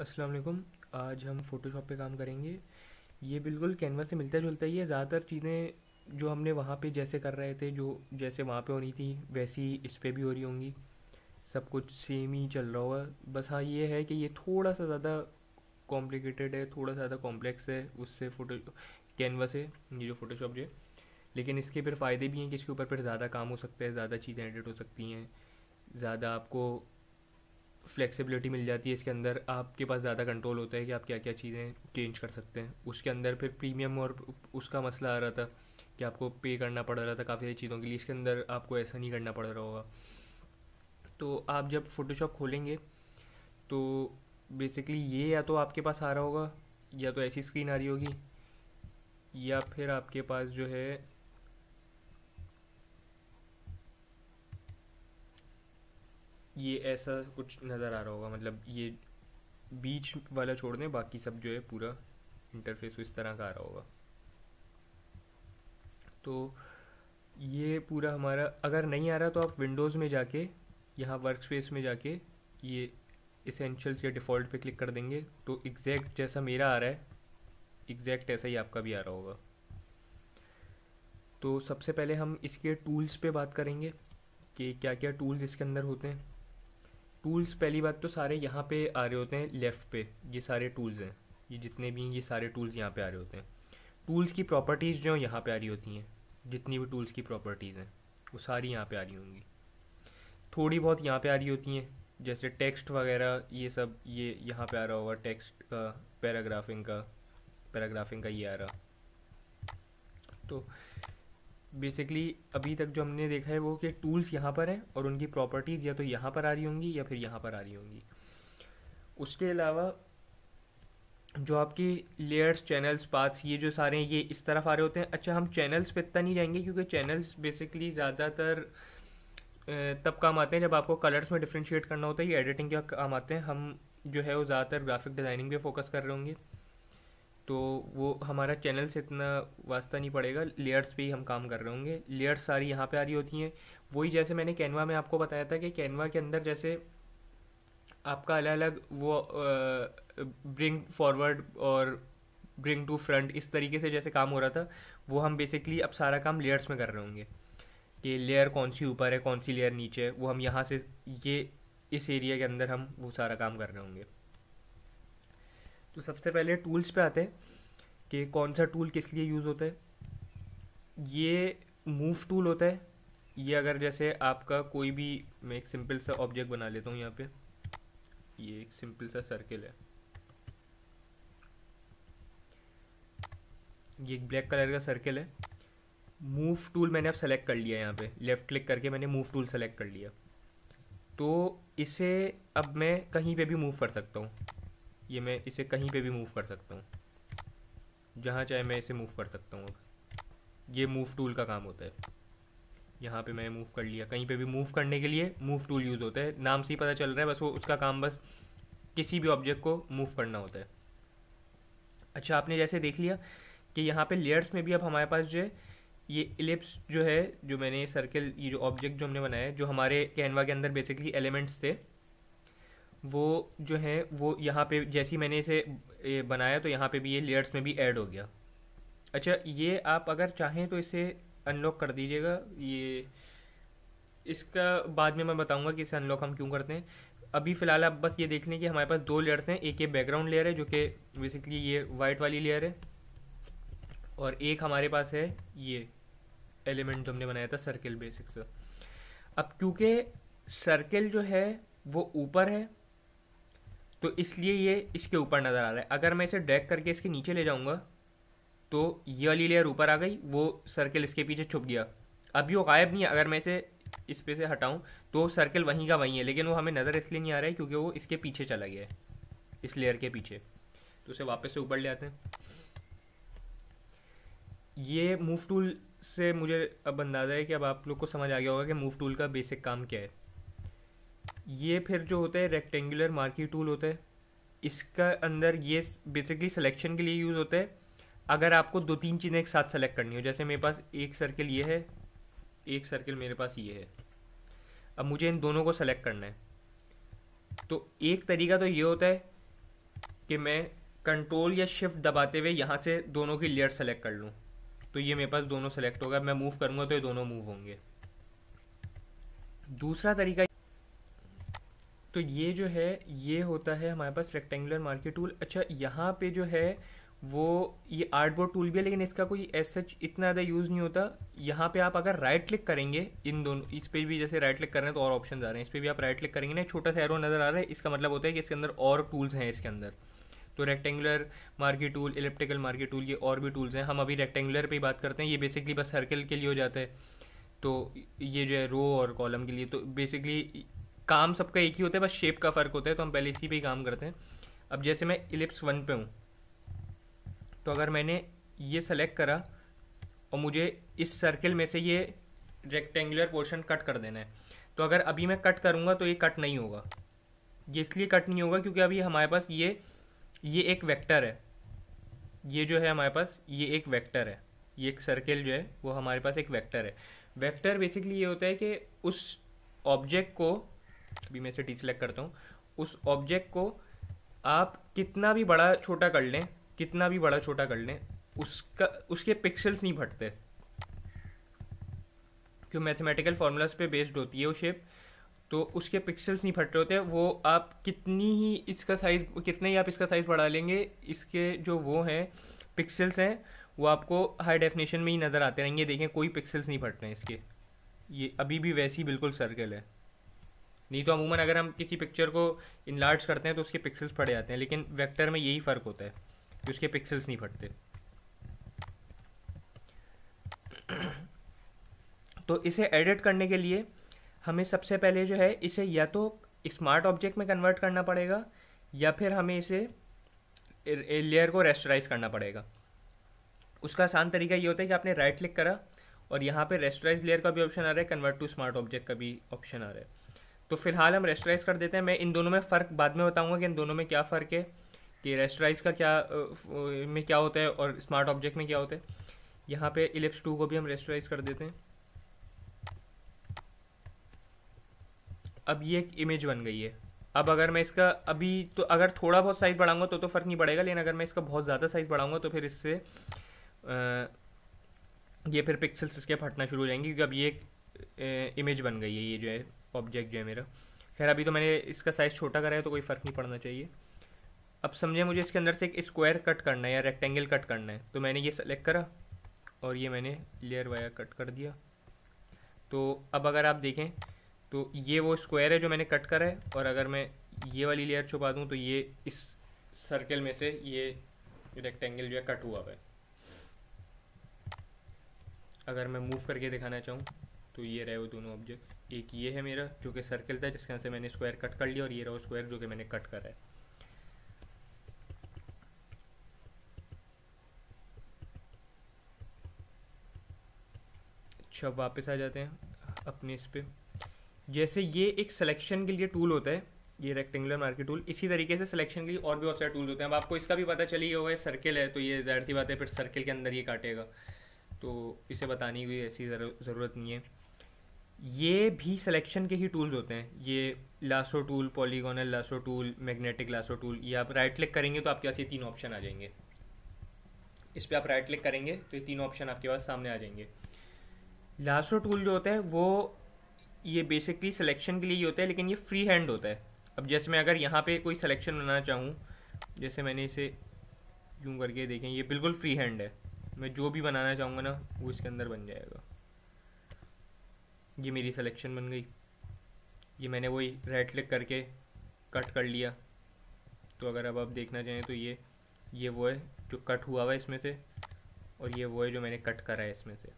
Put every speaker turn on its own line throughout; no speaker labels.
अस्सलाम वालेकुम आज हम फ़ोटोशॉप पे काम करेंगे ये बिल्कुल कैनवास से मिलता जुलता ही है ज़्यादातर चीज़ें जो हमने वहाँ पे जैसे कर रहे थे जो जैसे वहाँ पे होनी थी वैसी इस पर भी हो रही होंगी सब कुछ सेम ही चल रहा होगा बस हाँ ये है कि ये थोड़ा सा ज़्यादा कॉम्प्लिकेटेड है थोड़ा सा ज़्यादा कॉम्प्लेक्स है उससे फ़ोटो कैनवास है ये जो फ़ोटोशॉप जो है लेकिन इसके फिर फ़ायदे भी हैं कि इसके ऊपर फिर ज़्यादा काम हो सकता है ज़्यादा चीज़ें एडिट हो सकती हैं ज़्यादा आपको फ्लेक्सिबिलिटी मिल जाती है इसके अंदर आपके पास ज़्यादा कंट्रोल होता है कि आप क्या क्या चीज़ें चेंज कर सकते हैं उसके अंदर फिर प्रीमियम और उसका मसला आ रहा था कि आपको पे करना पड़ रहा था काफ़ी सारी चीज़ों के लिए इसके अंदर आपको ऐसा नहीं करना पड़ रहा होगा तो आप जब फ़ोटोशॉप खोलेंगे तो बेसिकली ये या तो आपके पास आ रहा होगा या तो ऐसी स्क्रीन आ रही होगी या फिर आपके पास जो है ये ऐसा कुछ नज़र आ रहा होगा मतलब ये बीच वाला छोड़ दें बाकी सब जो है पूरा इंटरफेस इस तरह का आ रहा होगा तो ये पूरा हमारा अगर नहीं आ रहा तो आप विंडोज़ में जाके यहाँ वर्क स्पेस में जाके ये इसेंशल्स या डिफ़ॉल्ट पे क्लिक कर देंगे तो एग्जैक्ट जैसा मेरा आ रहा है एग्जैक्ट ऐसा ही आपका भी आ रहा होगा तो सबसे पहले हम इसके टूल्स पे बात करेंगे कि क्या क्या टूल्स इसके अंदर होते हैं टूल्स पहली बात तो सारे यहाँ पे आ रहे होते हैं लेफ़्ट पे ये सारे टूल्स हैं ये जितने भी हैं ये सारे टूल्स यहाँ पे आ रहे होते हैं टूल्स की प्रॉपर्टीज़ जो यहाँ पे आ रही होती हैं जितनी भी टूल्स की प्रॉपर्टीज़ हैं वो सारी यहाँ पे आ रही होंगी थोड़ी बहुत यहाँ पे आ रही होती हैं जैसे टेक्स्ट वगैरह ये सब ये यहाँ पर आ रहा होगा टेक्स्ट का पैराग्राफिंग का पैराग्राफिंग का ये आ रहा तो बेसिकली अभी तक जो हमने देखा है वो कि टूल्स यहाँ पर हैं और उनकी प्रॉपर्टीज़ या तो यहाँ पर आ रही होंगी या फिर यहाँ पर आ रही होंगी उसके अलावा जो आपकी लेयर्स चैनल्स पाथ्स ये जो सारे हैं ये इस तरफ आ रहे होते हैं अच्छा हम चैनल्स पे इतना नहीं जाएंगे क्योंकि चैनल्स बेसिकली ज़्यादातर तब काम आते हैं जब आपको कलर्स में डिफ्रेंशिएट करना होता है ये एडिटिंग के काम आते हैं हम जो है वो ज़्यादातर ग्राफिक डिज़ाइनिंग पे फोकस कर रहे होंगे तो वो हमारा चैनल से इतना वास्ता नहीं पड़ेगा लेयर्स पे ही हम काम कर रहे होंगे लेयर्स सारी यहाँ पे आ रही होती हैं वही जैसे मैंने कैनवा में आपको बताया था कि कैनवा के अंदर जैसे आपका अलग अलग वो ब्रिंग फॉरवर्ड और ब्रिंग टू फ्रंट इस तरीके से जैसे काम हो रहा था वो हम बेसिकली अब सारा काम लेयर्स में कर रहे होंगे कि लेयर कौन सी ऊपर है कौन सी लेयर नीचे है वो हम यहाँ से ये इस एरिया के अंदर हम वो सारा काम कर रहे होंगे तो सबसे पहले टूल्स पे आते हैं कि कौन सा टूल किस लिए यूज़ होता है ये मूव टूल होता है ये अगर जैसे आपका कोई भी मैं एक सिंपल सा ऑब्जेक्ट बना लेता हूँ यहाँ पे ये एक सिंपल सा सर्किल है ये एक ब्लैक कलर का सर्किल है मूव टूल मैंने अब सेलेक्ट कर लिया यहाँ पे लेफ़्ट क्लिक करके मैंने मूव टूल सेलेक्ट कर लिया तो इसे अब मैं कहीं पे भी मूव कर सकता हूँ ये मैं इसे कहीं पे भी मूव कर सकता हूँ जहाँ चाहे मैं इसे मूव कर सकता हूँ अब ये मूव टूल का काम होता है यहाँ पे मैं मूव कर लिया कहीं पे भी मूव करने के लिए मूव टूल यूज़ होता है नाम से ही पता चल रहा है बस वो उसका काम बस किसी भी ऑब्जेक्ट को मूव करना होता है अच्छा आपने जैसे देख लिया कि यहाँ पे लेयर्स में भी अब हमारे पास जो है ये इलिप्स जो है जो मैंने सर्कल ये जो ऑब्जेक्ट जो हमने बनाया है जो हमारे कैनवा के अंदर बेसिकली एलिमेंट्स थे वो जो है वो यहाँ पे जैसे ही मैंने इसे बनाया तो यहाँ पे भी ये लेयर्स में भी ऐड हो गया अच्छा ये आप अगर चाहें तो इसे अनलॉक कर दीजिएगा ये इसका बाद में मैं बताऊंगा कि इसे अनलॉक हम क्यों करते हैं अभी फ़िलहाल आप बस ये देख लें कि हमारे पास दो लेयर्स हैं एक ये बैकग्राउंड लेयर है जो कि बेसिकली ये वाइट वाली लेयर है और एक हमारे पास है ये एलिमेंट जो हमने बनाया था सर्किल बेसिक्स अब क्योंकि सर्किल जो है वो ऊपर है तो इसलिए ये इसके ऊपर नज़र आ रहा है अगर मैं इसे ड्रैग करके इसके नीचे ले जाऊँगा तो ये वाली लेयर ऊपर आ गई वो सर्किल इसके पीछे छुप गया अभी वो गायब नहीं है अगर मैं इसे इस पे से हटाऊँ तो सर्किल वहीं का वहीं है लेकिन वो हमें नज़र इसलिए नहीं आ रहा है क्योंकि वो इसके पीछे चला गया है इस लेयर के पीछे तो उसे वापस से ऊपर ले आते हैं ये मूव टूल से मुझे अब अंदाज़ा है कि अब आप लोग को समझ आ गया होगा कि मूव टूल का बेसिक काम क्या है ये फिर जो होता है रेक्टेंगुलर मार्की टूल होता है इसका अंदर ये बेसिकली सिलेक्शन के लिए यूज़ होता है अगर आपको दो तीन चीज़ें एक साथ सेलेक्ट करनी हो जैसे मेरे पास एक सर्किल ये है एक सर्किल मेरे पास ये है अब मुझे इन दोनों को सेलेक्ट करना है तो एक तरीका तो ये होता है कि मैं कंट्रोल या शिफ्ट दबाते हुए यहाँ से दोनों की लेयर सेलेक्ट कर लूँ तो ये मेरे पास दोनों सेलेक्ट होगा मैं मूव करूँगा तो ये दोनों मूव होंगे दूसरा तरीका तो ये जो है ये होता है हमारे पास रेक्टेंगुलर मार्केट टूल अच्छा यहाँ पे जो है वो ये आर्ट बोर्ड टूल भी है लेकिन इसका कोई एस सच इतना ज़्यादा यूज़ नहीं होता यहाँ पे आप अगर राइट क्लिक करेंगे इन दोनों इस पर भी जैसे राइट क्लिक कर रहे हैं तो और ऑप्शन आ रहे हैं इस पर भी आप राइट क्लिक करेंगे ना छोटा सा एरो नज़र आ रहा है इसका मतलब होता है कि इसके अंदर और टूल्स हैं इसके अंदर तो rectangular market tool elliptical market tool ये और भी टूल्स हैं हम अभी रेक्टेंगुलर पर ही बात करते हैं ये बेसिकली बस सर्कल के लिए हो जाता है तो ये जो है रो और कॉलम के लिए तो बेसिकली काम सबका एक ही होता है बस शेप का फ़र्क होता है तो हम पहले इसी पे ही काम करते हैं अब जैसे मैं इलिप्स वन पे हूँ तो अगर मैंने ये सेलेक्ट करा और मुझे इस सर्किल में से ये रेक्टेंगुलर पोर्शन कट कर देना है तो अगर अभी मैं कट करूँगा तो ये कट नहीं होगा ये इसलिए कट नहीं होगा क्योंकि अभी हमारे पास ये ये एक वेक्टर है ये जो है हमारे पास ये एक वेक्टर है ये एक सर्किल जो है वो हमारे पास एक वेक्टर है वेक्टर बेसिकली ये होता है कि उस ऑब्जेक्ट को अभी मैं इसे सेलेक्ट करता हूँ उस ऑब्जेक्ट को आप कितना भी बड़ा छोटा कर लें कितना भी बड़ा छोटा कर लें उसका उसके पिक्सल्स नहीं फटते क्यों मैथमेटिकल फार्मूलाज पे बेस्ड होती है वो शेप तो उसके पिक्सल्स नहीं फट रहे होते वो आप कितनी ही इसका साइज़ कितने ही आप इसका साइज़ बढ़ा लेंगे इसके जो वो हैं पिक्सल्स हैं वो आपको हाई डेफिनेशन में ही नज़र आते रहेंगे देखें कोई पिक्सल्स नहीं फट रहे हैं इसके ये अभी भी वैसी बिल्कुल सर्कल है नहीं तो अमूमन अगर हम किसी पिक्चर को इनलार्ज करते हैं तो उसके पिक्सल्स फट जाते हैं लेकिन वेक्टर में यही फ़र्क होता है कि उसके पिक्सल्स नहीं फटते तो इसे एडिट करने के लिए हमें सबसे पहले जो है इसे या तो स्मार्ट ऑब्जेक्ट में कन्वर्ट करना पड़ेगा या फिर हमें इसे लेयर को रेस्टराइज करना पड़ेगा उसका आसान तरीका ये होता है कि आपने राइट क्लिक करा और यहाँ पे रेस्टराइज लेयर का भी ऑप्शन आ रहा है कन्वर्ट टू स्मार्ट ऑब्जेक्ट का भी ऑप्शन आ रहा है तो फिलहाल हम रेस्टराइज कर देते हैं मैं इन दोनों में फ़र्क बाद में बताऊँगा कि इन दोनों में क्या फ़र्क है कि रेस्टराइज का क्या में क्या होता है और स्मार्ट ऑब्जेक्ट में क्या होता है यहाँ पे इलिप्स टू को भी हम रेस्टराइज कर देते हैं अब ये एक इमेज बन गई है अब अगर मैं इसका अभी तो अगर थोड़ा बहुत साइज़ बढ़ाऊंगा तो तो फ़र्क नहीं पड़ेगा लेकिन अगर मैं इसका बहुत ज़्यादा साइज़ बढ़ाऊंगा तो फिर इससे ये फिर पिक्सल्स इसके फटना शुरू हो जाएंगे क्योंकि अब ये एक इमेज बन गई है ये जो है ऑब्जेक्ट जो है मेरा खैर अभी तो मैंने इसका साइज़ छोटा करा है तो कोई फ़र्क नहीं पड़ना चाहिए अब समझे मुझे इसके अंदर से एक स्क्वायर कट करना है या रेक्टेंगल कट करना है तो मैंने ये सेलेक्ट करा और ये मैंने लेयर वायर कट कर दिया तो अब अगर आप देखें तो ये वो स्क्वायर है जो मैंने कट करा है और अगर मैं ये वाली लेयर छुपा दूँ तो ये इस सर्कल में से ये रेक्टेंगल जो है कट हुआ है अगर मैं मूव करके दिखाना चाहूँ तो ये रहे वो दोनों ऑब्जेक्ट्स एक ये है मेरा जो कि सर्कल था जिसके से मैंने स्क्वायर कट कर लिया और ये रहा स्क्वायर जो कि मैंने कट करा है अच्छा वापस आ जाते हैं अपने इस पर जैसे ये एक सिलेक्शन के लिए टूल होता है ये रेक्टेंगुलर मार्केट टूल इसी तरीके से सिलेक्शन के लिए और भी बहुत सारे टूल्स होते हैं अब आपको इसका भी पता चली होगा ये सर्किल है तो ये ज़ाहिर सी बात है फिर सर्किल के अंदर ये काटेगा तो इसे बताने की ऐसी ज़रूरत नहीं है ये भी सिलेक्शन के ही टूल्स होते हैं ये lasso tool polygonal lasso tool magnetic lasso tool ये आप राइट क्लिक करेंगे तो आपके पास ये तीन ऑप्शन आ जाएंगे इस पर आप राइट क्लिक करेंगे तो ये तीन ऑप्शन आपके पास सामने आ जाएंगे लासो टूल जो होता है वो ये बेसिकली सिलेक्शन के लिए ही होता है लेकिन ये फ्री हैंड होता है अब जैसे मैं अगर यहाँ पे कोई सिलेक्शन बनाना चाहूँ जैसे मैंने इसे जूम करके देखें ये बिल्कुल फ्री हैंड है मैं जो भी बनाना चाहूँगा ना वो इसके अंदर बन जाएगा ये मेरी सिलेक्शन बन गई ये मैंने वही राइट क्लिक करके कट कर लिया तो अगर अब आप देखना चाहें तो ये ये वो है जो कट हुआ हुआ है इसमें से और ये वो है जो मैंने कट करा है इसमें से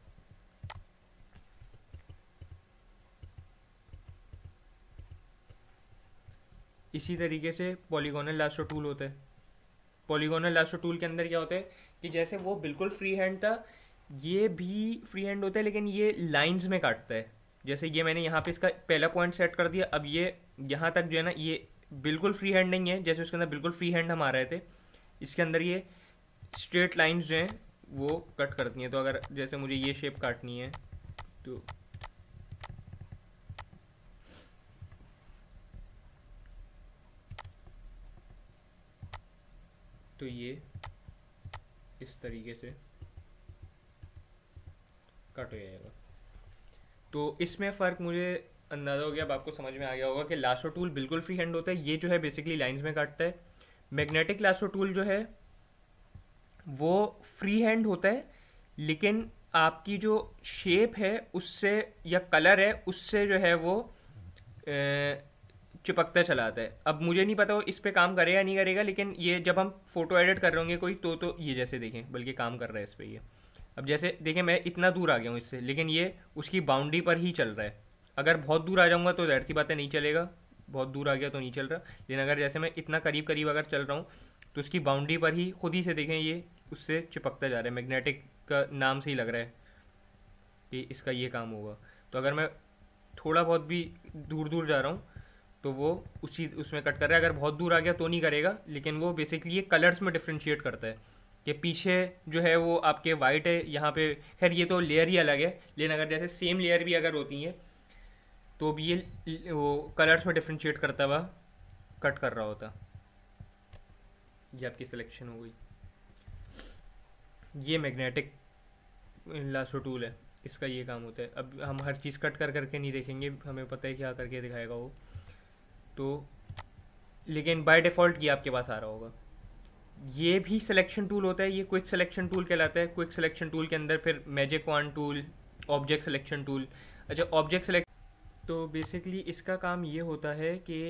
इसी तरीके से पॉलीगोनल लास्टो टूल होता है पॉलीगोनल लास्टो टूल के अंदर क्या होता है कि जैसे वो बिल्कुल फ्री हैंड था ये भी फ्री हैंड होता है लेकिन ये लाइंस में काटता है जैसे ये मैंने यहाँ पे इसका पहला पॉइंट सेट कर दिया अब ये यहाँ तक जो है ना ये बिल्कुल फ्री हैंड नहीं है जैसे उसके अंदर बिल्कुल फ्री हैंड हम आ रहे थे इसके अंदर ये स्ट्रेट लाइंस जो हैं वो कट करती हैं तो अगर जैसे मुझे ये शेप काटनी है तो तो ये इस तरीके से कट हो जाएगा तो इसमें फ़र्क मुझे अंदाज़ा हो गया अब आपको समझ में आ गया होगा कि लाशो टूल बिल्कुल फ्री हैंड होता है ये जो है बेसिकली लाइंस में काटता है मैग्नेटिक लासो टूल जो है वो फ्री हैंड होता है लेकिन आपकी जो शेप है उससे या कलर है उससे जो है वो चिपकता चला आता है अब मुझे नहीं पता वो इस पर काम करेगा नहीं करेगा लेकिन ये जब हम फोटो एडिट कर रहे होंगे कोई तो तो ये जैसे देखें बल्कि काम कर रहा है इस पर ये अब जैसे देखिए मैं इतना दूर आ गया हूँ इससे लेकिन ये उसकी बाउंड्री पर ही चल रहा है अगर बहुत दूर आ जाऊँगा तो जाहिर सी बात है नहीं चलेगा बहुत दूर आ गया तो नहीं चल रहा लेकिन अगर जैसे मैं इतना करीब करीब अगर चल रहा हूँ तो उसकी बाउंड्री पर ही खुद ही से देखें ये उससे चिपकता जा रहा है मैग्नेटिक का नाम से ही लग रहा है कि इसका ये काम होगा तो अगर मैं थोड़ा बहुत भी दूर दूर जा रहा हूँ तो वो उसी उसमें कट कर रहा है अगर बहुत दूर आ गया तो नहीं करेगा लेकिन वो बेसिकली ये कलर्स में डिफ्रेंशिएट करता है कि पीछे जो है वो आपके वाइट है यहाँ पे खैर ये तो लेयर ही अलग है लेकिन अगर जैसे सेम लेयर भी अगर होती है तो भी ये वो कलर्स में डिफ्रेंशिएट करता हुआ कट कर रहा होता ये आपकी सिलेक्शन हो गई ये मैग्नेटिक लास्टो टूल है इसका ये काम होता है अब हम हर चीज़ कट कर करके नहीं देखेंगे हमें पता है क्या करके दिखाएगा वो तो लेकिन बाय डिफ़ॉल्ट ये आपके पास आ रहा होगा ये भी सिलेक्शन टूल होता है ये क्विक सिलेक्शन टूल कहलाता है क्विक सिलेक्शन टूल के अंदर फिर magic wand tool object selection tool अच्छा ऑब्जेक्ट सिलेक्ट तो बेसिकली इसका काम ये होता है कि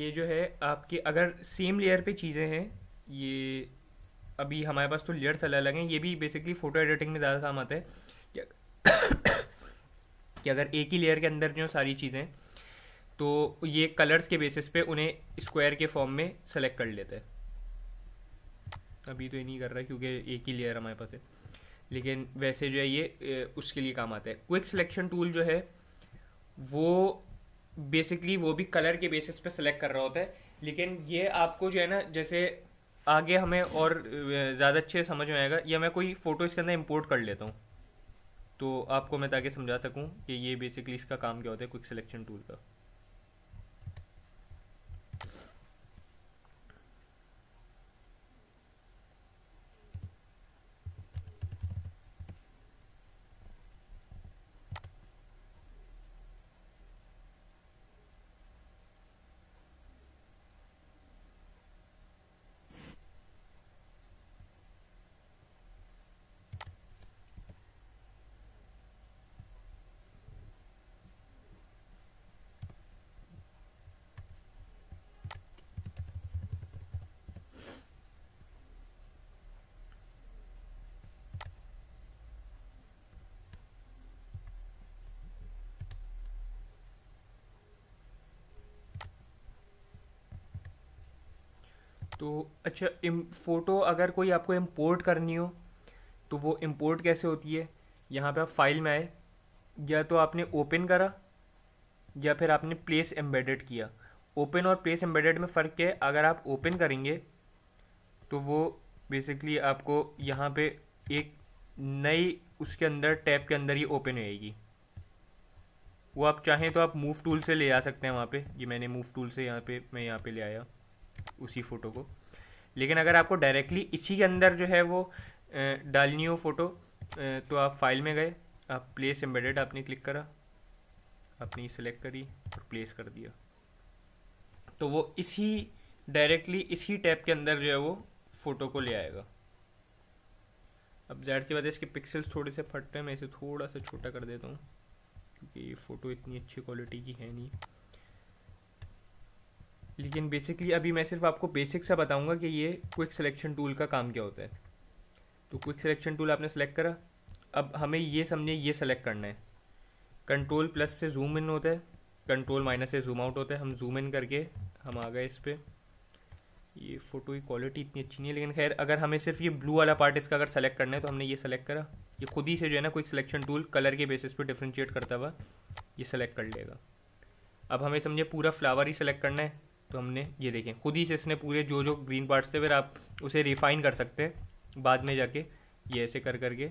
ये जो है आपके अगर सेम लेयर पे चीज़ें हैं ये अभी हमारे पास तो लेयर्स अलग अलग हैं ये भी बेसिकली फ़ोटो एडिटिंग में ज़्यादा काम आता है कि अगर एक ही लेयर के अंदर जो सारी चीज़ें तो ये कलर्स के बेसिस पे उन्हें स्क्वायर के फॉर्म में सेलेक्ट कर लेते हैं अभी तो ये नहीं कर रहा है क्योंकि एक ही लेयर हमारे पास है लेकिन वैसे जो है ये उसके लिए काम आता है क्विक सिलेक्शन टूल जो है वो बेसिकली वो भी कलर के बेसिस पे सेलेक्ट कर रहा होता है लेकिन ये आपको जो है ना जैसे आगे हमें और ज़्यादा अच्छे समझ में आएगा या मैं कोई फ़ोटो इसके अंदर इम्पोर्ट कर लेता हूँ तो आपको मैं ताकि समझा सकूँ कि ये बेसिकली इसका काम क्या होता है क्विक सिलेक्शन टूल का तो अच्छा इम फ़ोटो अगर कोई आपको इम्पोर्ट करनी हो तो वो इम्पोर्ट कैसे होती है यहाँ पे आप फाइल में आए या तो आपने ओपन करा या फिर आपने प्लेस एम्बेडेड किया ओपन और प्लेस एम्बेडेड में फ़र्क क्या है अगर आप ओपन करेंगे तो वो बेसिकली आपको यहाँ पे एक नई उसके अंदर टैब के अंदर ही ओपन होएगी वो आप चाहें तो आप मूव टूल से ले आ सकते हैं वहाँ पे ये मैंने मूव टूल से यहाँ पे मैं यहाँ पे ले आया उसी फ़ोटो को लेकिन अगर आपको डायरेक्टली इसी के अंदर जो है वो डालनी हो फ़ोटो तो आप फाइल में गए आप प्लेस एम्बेडेड आपने क्लिक करा आपने सेलेक्ट करी और प्लेस कर दिया तो वो इसी डायरेक्टली इसी टैब के अंदर जो है वो फ़ोटो को ले आएगा अब जाहिर सी बात है इसके पिक्सल्स थोड़े से फट रहे हैं मैं इसे थोड़ा सा छोटा कर देता हूँ क्योंकि ये फ़ोटो इतनी अच्छी क्वालिटी की है नहीं लेकिन बेसिकली अभी मैं सिर्फ आपको बेसिक सा बताऊंगा कि ये क्विक सिलेक्शन टूल का काम क्या होता है तो क्विक सिलेक्शन टूल आपने सेलेक्ट करा अब हमें ये समझे ये सेलेक्ट करना है कंट्रोल प्लस से जूम इन होता है कंट्रोल माइनस से जूम आउट होता है हम जूम इन करके हम आ गए इस पर ये फ़ोटो की क्वालिटी इतनी अच्छी नहीं है लेकिन खैर अगर हमें सिर्फ ये ब्लू वाला पार्ट इसका अगर सेलेक्ट करना है तो हमने ये सेलेक्ट करा ये खुद ही से जो है ना कोई सिलेक्शन टूल कलर के बेसिस पे डिफ्रेंशिएट करता हुआ ये सेलेक्ट कर लेगा अब हमें समझे पूरा फ्लावर ही सेलेक्ट करना है तो हमने ये देखें खुद ही से इसने पूरे जो जो ग्रीन पार्ट्स थे फिर आप उसे रिफाइन कर सकते हैं बाद में जाके ये ऐसे कर करके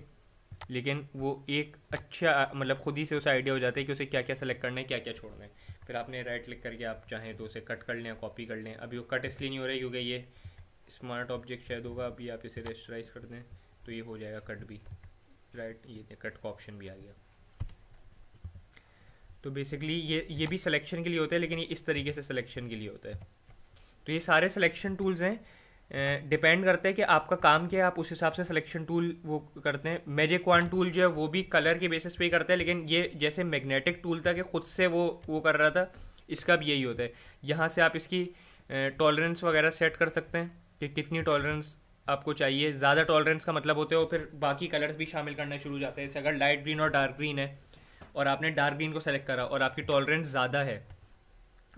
लेकिन वो एक अच्छा मतलब खुद ही से उसे आइडिया हो जाता है कि उसे क्या क्या सेलेक्ट करना है क्या क्या छोड़ना है फिर आपने राइट क्लिक करके आप चाहें तो उसे कट कर लें कॉपी कर लें अभी वो कट इसलिए नहीं हो रहा है क्योंकि ये स्मार्ट ऑब्जेक्ट शायद होगा अभी आप इसे रेस्टराइज कर दें तो ये हो जाएगा कट भी राइट ये कट का ऑप्शन भी आ गया तो बेसिकली ये ये भी सिलेक्शन के लिए होता है लेकिन ये इस तरीके से सिलेक्शन के लिए होता है तो ये सारे सिलेक्शन टूल्स हैं डिपेंड करते हैं कि आपका काम क्या है आप उस हिसाब से सिलेक्शन टूल वो करते हैं मैजिक वन टूल जो है वो भी कलर के बेसिस पे ही करते हैं लेकिन ये जैसे मैग्नेटिक टूल था कि खुद से वो वो कर रहा था इसका भी यही होता है यहाँ से आप इसकी टॉलरेंस वगैरह सेट कर सकते हैं कि कितनी टॉलरेंस आपको चाहिए ज़्यादा टॉलरेंस का मतलब होते हो फिर बाकी कलर्स भी शामिल करना शुरू हो जाते हैं जैसे अगर लाइट ग्रीन और डार्क ग्रीन है और आपने डार्क ग्रीन को सेलेक्ट करा और आपकी टॉलरेंस ज़्यादा है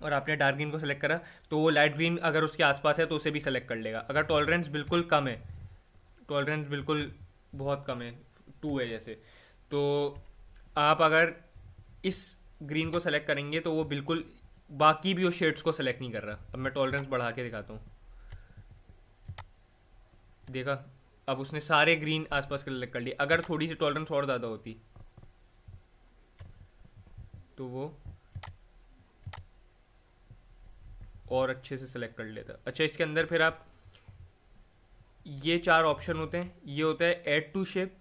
और आपने डार्क ग्रीन को सेलेक्ट करा तो वो लाइट ग्रीन अगर उसके आसपास है तो उसे भी सेलेक्ट कर लेगा अगर टॉलरेंस बिल्कुल कम है टॉलरेंस बिल्कुल बहुत कम है टू है जैसे तो आप अगर इस ग्रीन को सेलेक्ट करेंगे तो वो बिल्कुल बाकी भी वो शेड्स को सेलेक्ट नहीं कर रहा अब मैं टॉलरेंस बढ़ा के दिखाता हूँ देखा अब उसने सारे ग्रीन आसपास सेलेक्ट कर लिए अगर थोड़ी सी टॉलरेंस और ज़्यादा होती तो वो और अच्छे से सेलेक्ट कर लेता अच्छा इसके अंदर फिर आप ये चार ऑप्शन होते हैं ये होता है एड टू शेप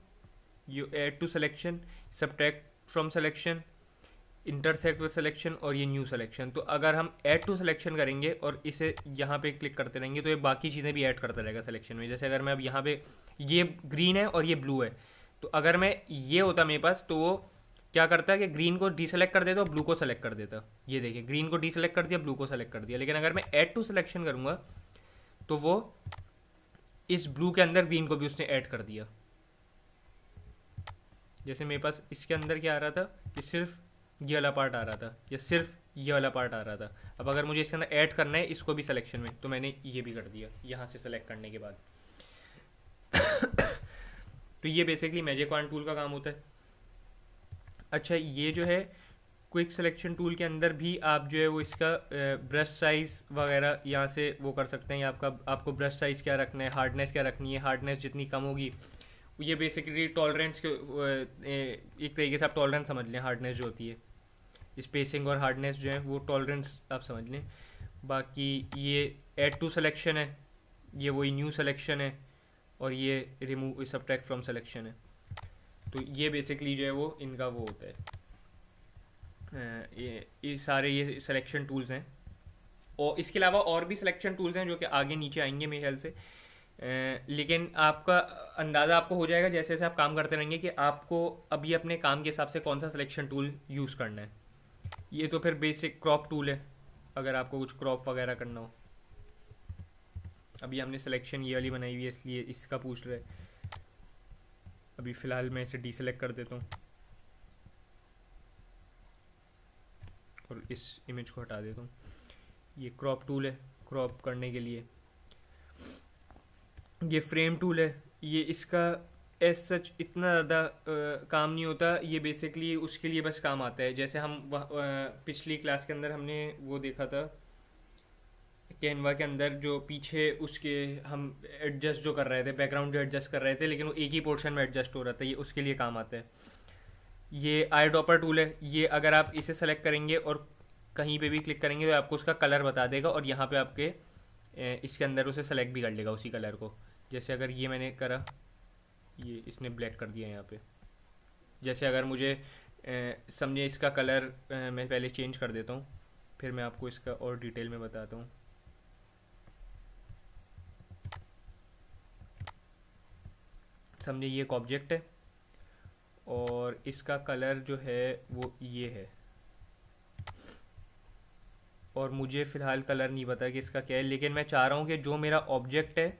ये add to selection subtract from selection intersect with selection और ये न्यू सेलेक्शन तो अगर हम ऐड टू सेलेक्शन करेंगे और इसे यहाँ पे क्लिक करते रहेंगे तो ये बाकी चीज़ें भी ऐड करता रहेगा सेलेक्शन में जैसे अगर मैं अब यहाँ पे ये ग्रीन है और ये ब्लू है तो अगर मैं ये होता मेरे पास तो वो क्या करता है कि ग्रीन को डीसेलेक्ट कर देता और ब्लू को सेलेक्ट कर देता ये देखिए ग्रीन को डीसेलेक्ट कर दिया ब्लू को सेलेक्ट कर दिया लेकिन अगर मैं ऐड टू सिलेक्शन करूँगा तो वो इस ब्लू के अंदर ग्रीन को भी उसने ऐड कर दिया जैसे मेरे पास इसके अंदर क्या आ रहा था कि सिर्फ ये वाला पार्ट आ रहा था या सिर्फ ये वाला पार्ट आ रहा था अब अगर मुझे इसके अंदर ऐड करना है इसको भी सिलेक्शन में तो मैंने ये भी कर दिया यहाँ से सेलेक्ट करने के बाद तो ये बेसिकली मैजिक वन टूल का काम होता है अच्छा ये जो है क्विक सिलेक्शन टूल के अंदर भी आप जो है वो इसका ब्रश साइज़ वगैरह यहाँ से वो कर सकते हैं आपका आपको ब्रश साइज़ क्या रखना है हार्डनेस क्या रखनी है हार्डनेस जितनी कम होगी ये बेसिकली टॉलरेंस के एक तरीके से आप टॉलरेंस समझ लें हार्डनेस जो होती है स्पेसिंग और हार्डनेस जो है वो टॉलरेंस आप समझ लें बाकी ये एड टू सलेक्शन है ये वही न्यू सलेक्शन है और ये रिमूव सब्ट्रैक्ट फ्रॉम सलेक्शन है तो ये बेसिकली जो है वो इनका वो होता है ये, ये सारे ये सिलेक्शन टूल्स हैं और इसके अलावा और भी सिलेक्शन टूल्स हैं जो कि आगे नीचे आएंगे मेरे ख्याल से लेकिन आपका अंदाज़ा आपको हो जाएगा जैसे जैसे आप काम करते रहेंगे कि आपको अभी अपने काम के हिसाब से कौन सा सिलेक्शन टूल यूज़ करना है ये तो फिर बेसिक क्रॉप टूल है अगर आपको कुछ क्रॉप वगैरह करना हो अभी हमने सिलेक्शन ये वाली बनाई हुई है इसलिए इसका पूछ रहे हैं अभी फ़िलहाल मैं इसे डीसेलेक्ट कर देता हूँ और इस इमेज को हटा देता हूँ ये क्रॉप टूल है क्रॉप करने के लिए ये फ्रेम टूल है ये इसका एज सच इतना ज़्यादा काम नहीं होता ये बेसिकली उसके लिए बस काम आता है जैसे हम आ, पिछली क्लास के अंदर हमने वो देखा था कैनवा के अंदर जो पीछे उसके हम एडजस्ट जो कर रहे थे बैकग्राउंड जो एडजस्ट कर रहे थे लेकिन वो एक ही पोर्शन में एडजस्ट हो रहा था ये उसके लिए काम आता है ये आई डॉपर टूल है ये अगर आप इसे सेलेक्ट करेंगे और कहीं पे भी क्लिक करेंगे तो आपको उसका कलर बता देगा और यहाँ पे आपके इसके अंदर उसे सेलेक्ट भी कर लेगा उसी कलर को जैसे अगर ये मैंने करा ये इसने ब्लैक कर दिया यहाँ पे जैसे अगर मुझे समझे इसका कलर मैं पहले चेंज कर देता हूँ फिर मैं आपको इसका और डिटेल में बताता हूँ समझे ये एक ऑब्जेक्ट है और इसका कलर जो है वो ये है और मुझे फ़िलहाल कलर नहीं पता कि इसका क्या है लेकिन मैं चाह रहा हूँ कि जो मेरा ऑब्जेक्ट है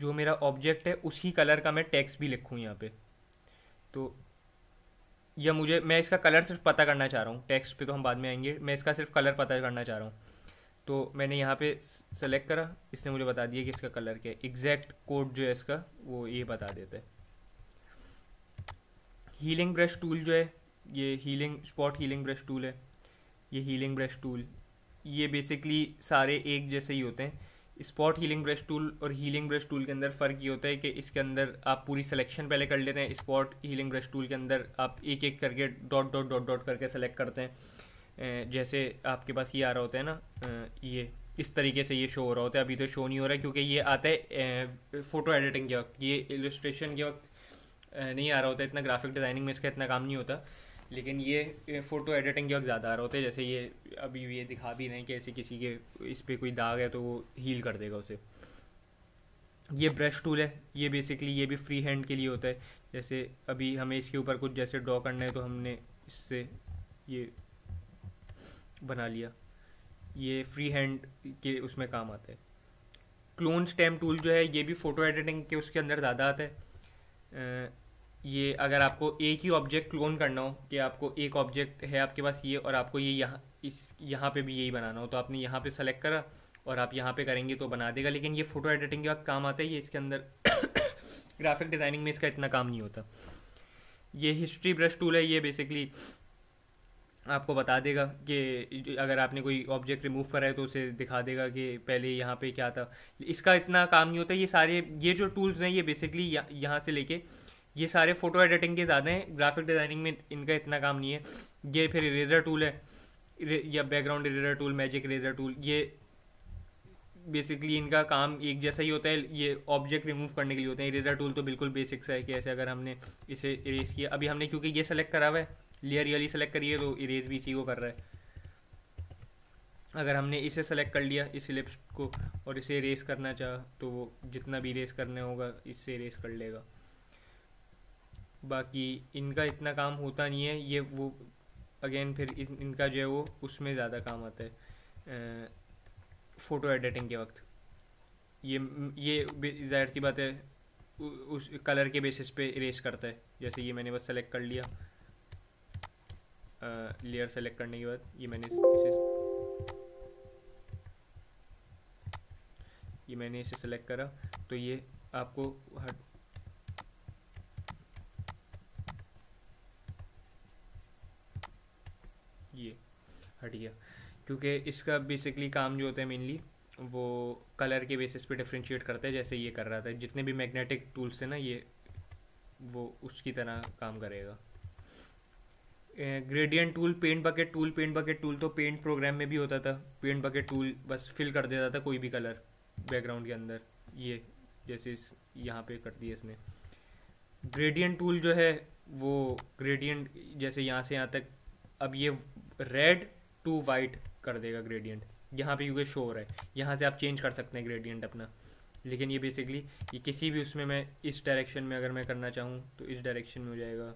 जो मेरा ऑब्जेक्ट है उसी कलर का मैं टैक्स भी लिखूँ यहाँ पे तो या मुझे मैं इसका कलर सिर्फ पता करना चाह रहा हूँ टैक्स पे तो हम बाद में आएंगे मैं इसका सिर्फ कलर पता करना चाह रहा हूँ तो मैंने यहाँ पे सेलेक्ट करा इसने मुझे बता दिया कि इसका कलर क्या है एग्जैक्ट कोड जो है इसका वो ये बता देता है हीलिंग ब्रश टूल जो है ये healing spot healing brush tool है ये हीलिंग ब्रश टूल ये बेसिकली सारे एक जैसे ही होते हैं स्पॉट हीलिंग ब्रश टूल और हीलिंग ब्रश टूल के अंदर फ़र्क ये होता है कि इसके अंदर आप पूरी सिलेक्शन पहले कर लेते हैं स्पॉट हीलिंग ब्रश टूल के अंदर आप एक एक करके डॉट डॉट डॉट डॉट करके सेलेक्ट करते हैं जैसे आपके पास ये आ रहा होता है ना ये इस तरीके से ये शो हो रहा होता है अभी तो शो नहीं हो रहा है क्योंकि ये आता है फ़ोटो एडिटिंग के वक्त ये इलस्ट्रेशन के वक्त नहीं आ रहा होता इतना ग्राफिक डिज़ाइनिंग में इसका इतना काम नहीं होता लेकिन ये फ़ोटो एडिटिंग के वक्त ज़्यादा आ रहा होता है जैसे ये अभी ये दिखा भी नहीं कि ऐसे किसी के इस पर कोई दाग है तो वो हील कर देगा उसे ये ब्रश टूल है ये बेसिकली ये भी फ्री हैंड के लिए होता है जैसे अभी हमें इसके ऊपर कुछ जैसे ड्रॉ करना है तो हमने इससे ये बना लिया ये फ्री हैंड के उसमें काम आता है क्लोन स्टेम टूल जो है ये भी फ़ोटो एडिटिंग के उसके अंदर ज़्यादा आता है ये अगर आपको एक ही ऑब्जेक्ट क्लोन करना हो कि आपको एक ऑब्जेक्ट है आपके पास ये और आपको ये यहाँ इस यहाँ पे भी यही बनाना हो तो आपने यहाँ पे सेलेक्ट करा और आप यहाँ पे करेंगे तो बना देगा लेकिन ये फ़ोटो एडिटिंग के वक्त काम आता है ये इसके अंदर ग्राफिक डिज़ाइनिंग में इसका इतना काम नहीं होता ये हिस्ट्री ब्रश टूल है ये बेसिकली आपको बता देगा कि अगर आपने कोई ऑब्जेक्ट रिमूव करा है तो उसे दिखा देगा कि पहले यहाँ पे क्या था इसका इतना काम नहीं होता ये सारे ये जो टूल्स हैं ये बेसिकली यहाँ से लेके ये सारे फ़ोटो एडिटिंग के ज़्यादा हैं ग्राफिक डिज़ाइनिंग में इनका इतना काम नहीं है ये फिर इरेजर टूल है या background eraser tool magic eraser tool ये बेसिकली इनका काम एक जैसा ही होता है ये ऑब्जेक्ट रिमूव करने के लिए होते हैं इरेजर टूल तो बिल्कुल बेसिक सा है कि ऐसे अगर हमने इसे इरेज किया अभी हमने क्योंकि ये सेलेक्ट करा हुआ है लेयर यली सेलेक्ट करिए तो इरेज भी इसी को कर रहा है अगर हमने इसे सेलेक्ट कर लिया इस लिप्स को और इसे रेस करना चाह तो वो जितना भी रेस करने होगा इससे रेस कर लेगा बाकी इनका इतना काम होता नहीं है ये वो अगेन फिर इन, इनका जो है वो उसमें ज़्यादा काम आता है फ़ोटो एडिटिंग के वक्त ये ये ज़ाहिर सी बात है उस कलर के बेसिस पे इरेज करता है जैसे ये मैंने बस सेलेक्ट कर लिया लेयर सेलेक्ट करने के बाद ये मैंने इसे ये मैंने इसे सेलेक्ट करा तो ये आपको हट ये हट गया क्योंकि इसका बेसिकली काम जो होता है मेनली वो कलर के बेसिस पे डिफ्रेंशिएट करते हैं जैसे ये कर रहा था जितने भी मैग्नेटिक टूल्स हैं ना ये वो उसकी तरह काम करेगा gradient tool paint bucket tool paint bucket tool तो पेंट प्रोग्राम में भी होता था पेंट बकेट टूल बस फिल कर देता था कोई भी कलर बैकग्राउंड के अंदर ये जैसे इस यहाँ पे कर दिया इसने ग्रेडियंट टूल जो है वो ग्रेडियंट जैसे यहाँ से यहाँ तक अब ये रेड टू वाइट कर देगा ग्रेडियंट यहाँ पे क्योंकि शो हो रहा है यहाँ से आप चेंज कर सकते हैं ग्रेडियंट अपना लेकिन ये बेसिकली ये किसी भी उसमें मैं इस डायरेक्शन में अगर मैं करना चाहूँ तो इस डायरेक्शन में हो जाएगा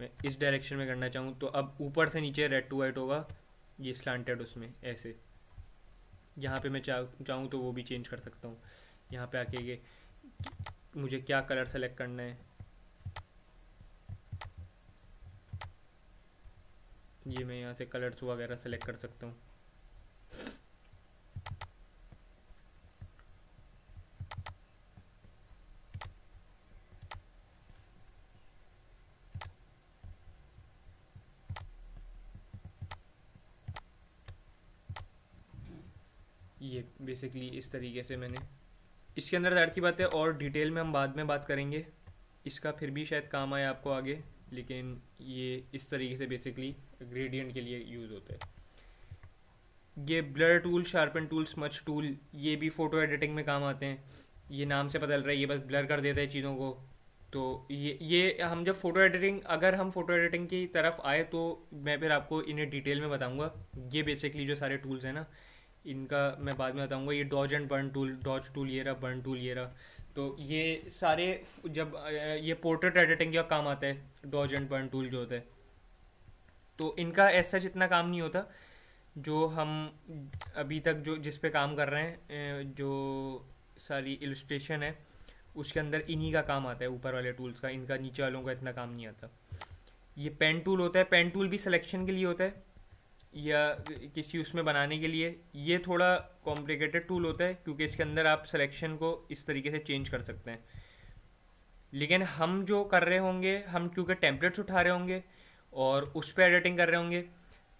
मैं इस डायरेक्शन में करना चाहूँ तो अब ऊपर से नीचे रेड टू वाइट होगा ये स्लांटेड उसमें ऐसे यहाँ पे मैं चाह चाहूँ तो वो भी चेंज कर सकता हूँ यहाँ पे आके ये मुझे क्या कलर सेलेक्ट करना है ये मैं यहाँ से कलर्स वगैरह सेलेक्ट कर सकता हूँ ये बेसिकली इस तरीके से मैंने इसके अंदर दर्द की बात है और डिटेल में हम बाद में बात करेंगे इसका फिर भी शायद काम आए आपको आगे लेकिन ये इस तरीके से बेसिकली ग्रेडियंट के लिए यूज़ होता है ये blur tool sharpen tool smudge tool ये भी फ़ोटो एडिटिंग में काम आते हैं ये नाम से पता चल रहा है ये बस ब्लर कर देता है चीज़ों को तो ये ये हम जब फ़ोटो एडिटिंग अगर हम फ़ोटो एडिटिंग की तरफ आए तो मैं फिर आपको इन्हें डिटेल में बताऊंगा ये बेसिकली जो सारे टूल्स हैं ना इनका मैं बाद में बताऊंगा ये dodge and burn tool dodge tool ये रहा बर्न टूल ये रहा तो ये सारे जब ये पोर्ट्रेट एडिटिंग का काम आता है डॉज एंड बर्न टूल जो होता है तो इनका ऐसा जितना काम नहीं होता जो हम अभी तक जो जिस पे काम कर रहे हैं जो सारी इलस्ट्रेशन है उसके अंदर इन्हीं का काम आता है ऊपर वाले टूल्स का इनका नीचे वालों का इतना काम नहीं आता ये पेन टूल होता है पेन टूल भी सिलेक्शन के लिए होता है या किसी उसमें बनाने के लिए ये थोड़ा कॉम्प्लिकेटेड टूल होता है क्योंकि इसके अंदर आप सिलेक्शन को इस तरीके से चेंज कर सकते हैं लेकिन हम जो कर रहे होंगे हम क्योंकि टेम्पलेट्स उठा रहे होंगे और उस पर एडिटिंग कर रहे होंगे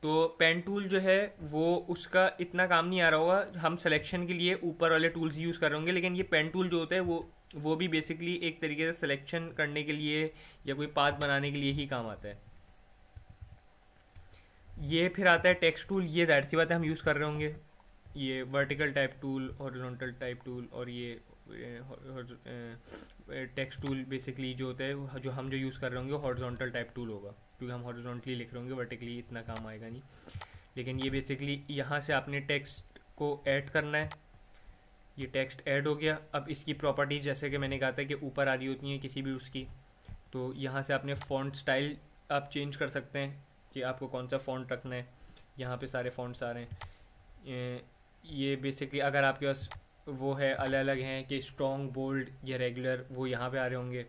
तो पेन टूल जो है वो उसका इतना काम नहीं आ रहा होगा हम सिलेक्शन के लिए ऊपर वाले टूल्स यूज़ कर रहे होंगे लेकिन ये पेन टूल जो होता है वो वो भी बेसिकली एक तरीके से सिलेक्शन करने के लिए या कोई पाथ बनाने के लिए ही काम आता है ये फिर आता है टेक्स्ट टूल ये जाहिर सी बात है हम यूज़ कर रहे होंगे ये vertical type tool horizontal type tool और ये टेक्स्ट टूल बेसिकली जो होता है जो हम जो यूज़ कर रहे होंगे हॉरिजॉन्टल टाइप टूल होगा क्योंकि हम हॉरिजॉन्टली लिख रहे होंगे वर्टिकली इतना काम आएगा नहीं लेकिन ये बेसिकली यहाँ से आपने टेक्स्ट को ऐड करना है ये टेक्स्ट ऐड हो गया अब इसकी प्रॉपर्टी जैसे कि मैंने कहा था कि ऊपर आ रही होती हैं किसी भी उसकी तो यहाँ से आपने फॉन्ट स्टाइल आप चेंज कर सकते हैं कि आपको कौन सा फ़ॉन्ट रखना है यहाँ पे सारे फ़ॉन्ट्स आ रहे हैं ये बेसिकली अगर आपके पास वो है अलग अलग हैं कि स्ट्रॉन्ग बोल्ड या रेगुलर वो यहाँ पे आ रहे होंगे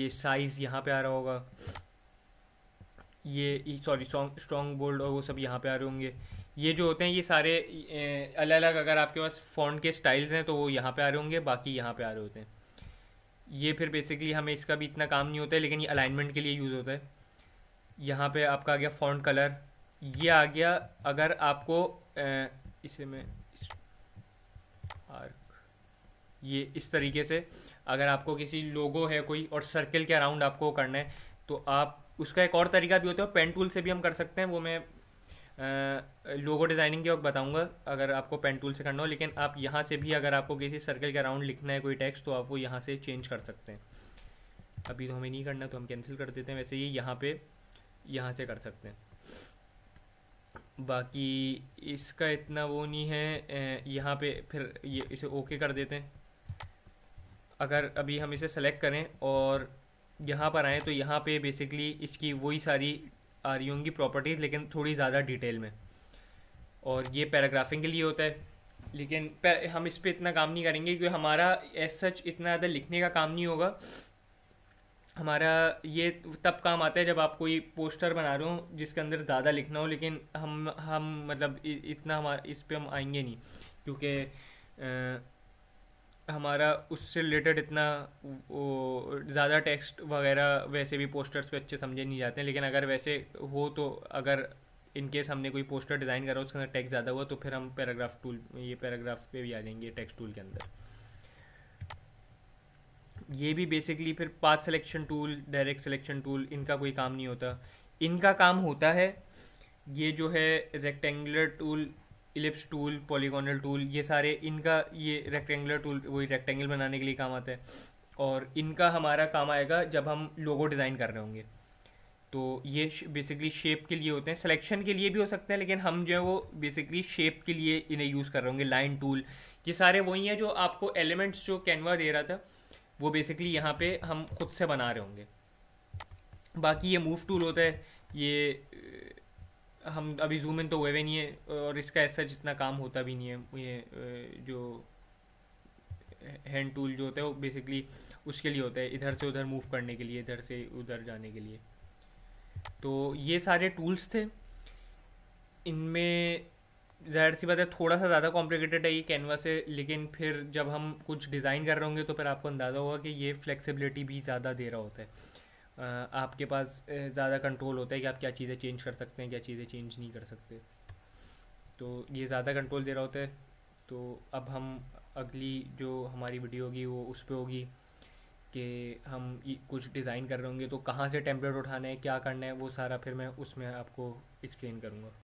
ये साइज़ यहाँ पे आ रहा होगा ये सॉरी स्ट्रॉन्ग बोल्ड और वो सब यहाँ पे आ रहे होंगे ये जो होते हैं ये सारे अलग अलग अगर आपके पास फ़ॉन्ट के स्टाइल्स हैं तो वो यहाँ पे आ रहे होंगे बाकी यहाँ पे आ रहे होते हैं ये फिर बेसिकली हमें इसका भी इतना काम नहीं होता है लेकिन ये अलाइनमेंट के लिए यूज़ होता है यहाँ पे आपका आ गया फॉन्ट कलर ये आ गया अगर आपको इसे में आर्क ये इस तरीके से अगर आपको किसी लोगो है कोई और सर्कल के अराउंड आपको करना है तो आप उसका एक और तरीका भी होता है पेन टूल से भी हम कर सकते हैं वो मैं आ, लोगो डिज़ाइनिंग के वक्त बताऊंगा अगर आपको पेन टूल से करना हो लेकिन आप यहाँ से भी अगर आपको किसी सर्कल के अराउंड लिखना है कोई टेक्स्ट तो आप वो यहाँ से चेंज कर सकते हैं अभी तो हमें नहीं करना तो हम कैंसिल कर देते हैं वैसे ये यहाँ पे यहाँ से कर सकते हैं बाकी इसका इतना वो नहीं है यहाँ पे फिर ये इसे ओके कर देते हैं अगर अभी हम इसे सेलेक्ट करें और यहाँ पर आएँ तो यहाँ पे बेसिकली इसकी वही सारी आ रही होंगी प्रॉपर्टीज़ लेकिन थोड़ी ज़्यादा डिटेल में और ये पैराग्राफिंग के लिए होता है लेकिन हम इस पर इतना काम नहीं करेंगे क्योंकि हमारा एज सच इतना ज़्यादा लिखने का काम नहीं होगा हमारा ये तब काम आता है जब आप कोई पोस्टर बना रहे हो जिसके अंदर ज़्यादा लिखना हो लेकिन हम हम मतलब इतना हम इस पर हम आएंगे नहीं क्योंकि हमारा उससे रिलेटेड इतना ज़्यादा टेक्स्ट वगैरह वैसे भी पोस्टर्स पे अच्छे समझे नहीं जाते हैं लेकिन अगर वैसे हो तो अगर इनकेस हमने कोई पोस्टर डिज़ाइन करा उसके अंदर टेक्स्ट ज़्यादा हुआ तो फिर हम पैराग्राफ टूल ये पैराग्राफ पे भी आ जाएंगे टेक्स्ट टूल के अंदर ये भी बेसिकली फिर path selection tool direct selection tool इनका कोई काम नहीं होता इनका काम होता है ये जो है rectangular tool ellipse tool polygonal tool ये सारे इनका ये रेक्टेंगुलर टूल वही रेक्टेंगल बनाने के लिए काम आता है और इनका हमारा काम आएगा जब हम लोगो डिज़ाइन कर रहे होंगे तो ये बेसिकली शेप के लिए होते हैं सिलेक्शन के लिए भी हो सकते हैं लेकिन हम जो है वो बेसिकली शेप के लिए इन्हें यूज़ कर रहे होंगे लाइन टूल ये सारे वही हैं जो आपको एलिमेंट्स जो कैनवा दे रहा था वो बेसिकली यहाँ पे हम खुद से बना रहे होंगे बाकी ये मूव टूल होता है ये हम अभी जूम इन तो हुए भी नहीं है और इसका ऐसा जितना काम होता भी नहीं है ये जो हैंड टूल जो होता है वो बेसिकली उसके लिए होता है इधर से उधर मूव करने के लिए इधर से उधर जाने के लिए तो ये सारे टूल्स थे इनमें ज़ाहिर सी बात है थोड़ा सा ज़्यादा कॉम्प्लिकेटेड है ये कैनवा से लेकिन फिर जब हम कुछ डिज़ाइन कर रहे होंगे तो फिर आपको अंदाज़ा होगा कि ये फ्लेक्सिबिलिटी भी ज़्यादा दे रहा होता है आपके पास ज़्यादा कंट्रोल होता है कि आप क्या चीज़ें चेंज कर सकते हैं क्या चीज़ें चेंज नहीं कर सकते तो ये ज़्यादा कंट्रोल दे रहा होता है तो अब हम अगली जो हमारी वीडियो होगी वो उस पर होगी कि हम कुछ डिज़ाइन कर रहे होंगे तो कहाँ से टेम्पलेट उठाना है क्या करना है वो सारा फिर मैं उसमें आपको एक्सप्लेन करूँगा